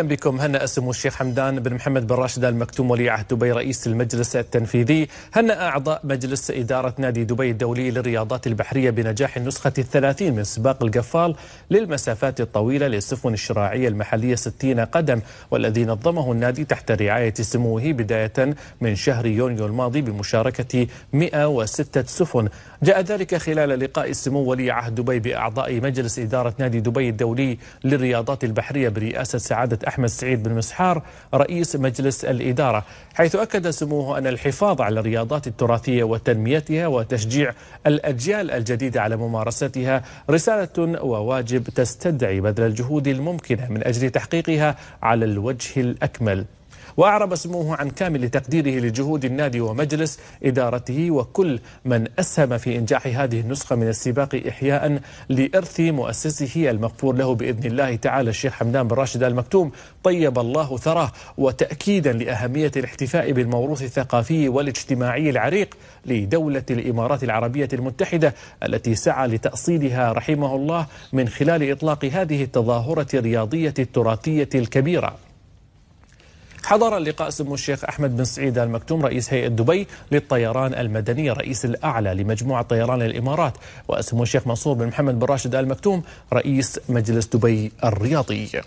اهلا بكم هنأ سمو الشيخ حمدان بن محمد بن راشد المكتوم ولي عهد دبي رئيس المجلس التنفيذي هنأ أعضاء مجلس إدارة نادي دبي الدولي للرياضات البحرية بنجاح النسخة الثلاثين من سباق القفال للمسافات الطويلة للسفن الشراعية المحلية 60 قدم والذي نظمه النادي تحت رعاية سموه بداية من شهر يونيو الماضي بمشاركة 106 سفن جاء ذلك خلال لقاء سمو ولي عهد دبي بأعضاء مجلس إدارة نادي دبي الدولي للرياضات البحرية برئاسة سعادة أحمد سعيد بن مسحار رئيس مجلس الإدارة حيث أكد سموه أن الحفاظ على الرياضات التراثية وتنميتها وتشجيع الأجيال الجديدة على ممارستها رسالة وواجب تستدعي بذل الجهود الممكنة من أجل تحقيقها على الوجه الأكمل وأعرب سموه عن كامل تقديره لجهود النادي ومجلس إدارته وكل من أسهم في إنجاح هذه النسخة من السباق إحياء لإرث مؤسسه المغفور له بإذن الله تعالى الشيخ حمدان بن راشد المكتوم طيب الله ثراه وتأكيدا لأهمية الاحتفاء بالموروث الثقافي والاجتماعي العريق لدولة الإمارات العربية المتحدة التي سعى لتأصيلها رحمه الله من خلال إطلاق هذه التظاهرة الرياضية التراثية الكبيرة حضر اللقاء سمو الشيخ أحمد بن سعيد المكتوم رئيس هيئة دبي للطيران المدني رئيس الأعلى لمجموعة طيران الإمارات وسمو الشيخ منصور بن محمد بن راشد المكتوم رئيس مجلس دبي الرياضي